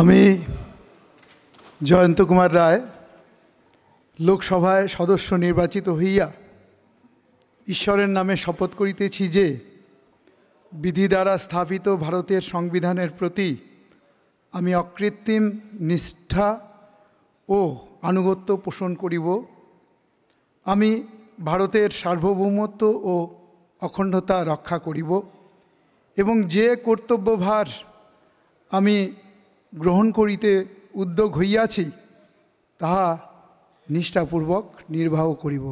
আমি জয়ন্ত কুমার রায় লোকসভায় সদস্য নির্বাচিত হইয়া ঈশ্বরের নামে শপথ করিতেছি যে বিধি দ্বারা স্থাপিত ভারতের সংবিধানের প্রতি আমি অকৃত্রিম নিষ্ঠা ও আনুগত্য পোষণ করিব আমি ভারতের সার্বভৌমত্ব ও অখণ্ডতা রক্ষা করিব এবং যে কর্তব্যভার আমি গ্রহণ করিতে উদ্যোগ হইয়াছি তাহা নিষ্ঠাপূর্বক নির্বাহ করিব